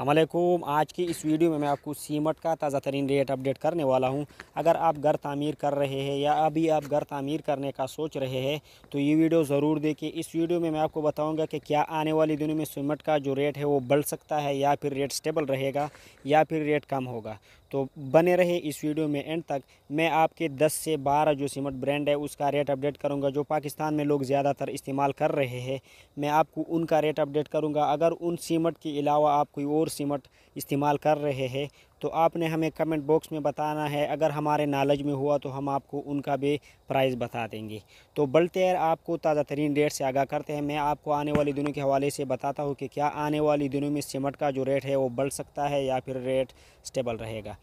अल्लाम आज की इस वीडियो में मैं आपको सीमट का ताज़ा तरीन रेट अपडेट करने वाला हूं अगर आप घर तामीर कर रहे हैं या अभी आप घर तामीर करने का सोच रहे हैं तो ये वीडियो ज़रूर देखिए इस वीडियो में मैं आपको बताऊंगा कि क्या आने वाले दिनों में सीमट का जो रेट है वो बढ़ सकता है या फिर रेट स्टेबल रहेगा या फिर रेट कम होगा तो बने रहे इस वीडियो में एंड तक मैं आपके 10 से 12 जो सीमट ब्रांड है उसका रेट अपडेट करूंगा जो पाकिस्तान में लोग ज़्यादातर इस्तेमाल कर रहे हैं मैं आपको उनका रेट अपडेट करूंगा अगर उन सीमट के अलावा आप कोई और सीमट इस्तेमाल कर रहे हैं तो आपने हमें कमेंट बॉक्स में बताना है अगर हमारे नॉलेज में हुआ तो हम आपको उनका भी प्राइस बता देंगे तो बल्टेयर आपको ताज़ा तरीन रेट से आगाह करते हैं मैं आपको आने वाले दिनों के हवाले से बताता हूँ कि क्या आने वाले दिनों में सीमट का जो रेट है वो बढ़ सकता है या फिर रेट स्टेबल रहेगा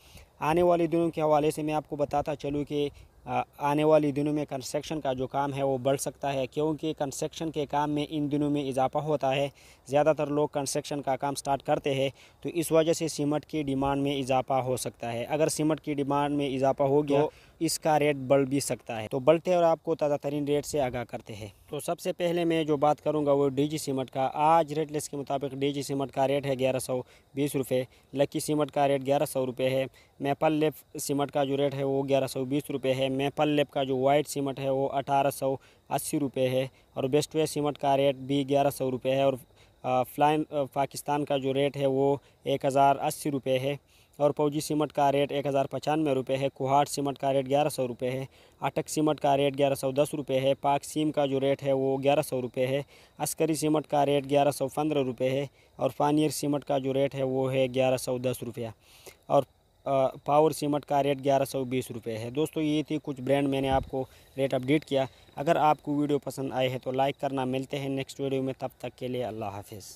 आने वाले दिनों के हवाले से मैं आपको बताता चलूँ कि आने वाले दिनों में कंस्ट्रक्शन का जो काम है वो बढ़ सकता है क्योंकि कंस्ट्रक्शन के काम में इन दिनों में इजाफा होता है ज़्यादातर लोग कंस्ट्रक्शन का काम स्टार्ट करते हैं तो इस वजह से सीमट की डिमांड में इजाफा हो सकता है अगर सीमट की डिमांड में इजाफा हो गया तो इसका रेट बढ़ भी सकता है तो बढ़ते और आपको ताज़ा तरीन रेट से आगाह करते हैं तो सबसे पहले मैं जो बात करूँगा वो डीजी सीमट का आज रेट लिस्ट के मुताबिक डीजी सीमट का रेट है ग्यारह सौ बीस रुपये लक्की सीमट का रेट ग्यारह सौ रुपये है मेपल लेप सीमट का जो रेट है वो ग्यारह सौ बीस रुपये है मेपल लेप का जो वाइट सीमट है वो अठारह सौ अस्सी रुपये है और बेस्ट वे सीमट का रेट भी ग्यारह सौ रुपये है और फ्लाइन पाकिस्तान का जो रेट है वो एक हज़ार अस्सी रुपये है और फौजी सीमट का रेट एक हज़ार पचानवे रुपये है कुहाट सीमट का रेट ग्यारह सौ रुपये है अटक सीमट का रेट ग्यारह सौ दस रुपये है पाक सीम का जो रेट है वो ग्यारह सौ रुपये है अस्करी सीमट का रेट ग्यारह सौ पंद्रह रुपये है और फानियर सीमट का जो रेट है वो है ग्यारह सौ दस रुपया और पावर सीमेंट का रेट ग्यारह सौ बीस रुपये है दोस्तों ये थी कुछ ब्रांड मैंने आपको रेट अपडेट किया अगर आपको वीडियो पसंद आए हैं तो लाइक करना मिलते हैं नेक्स्ट वीडियो में तब तक के लिए अल्लाह हाफिज़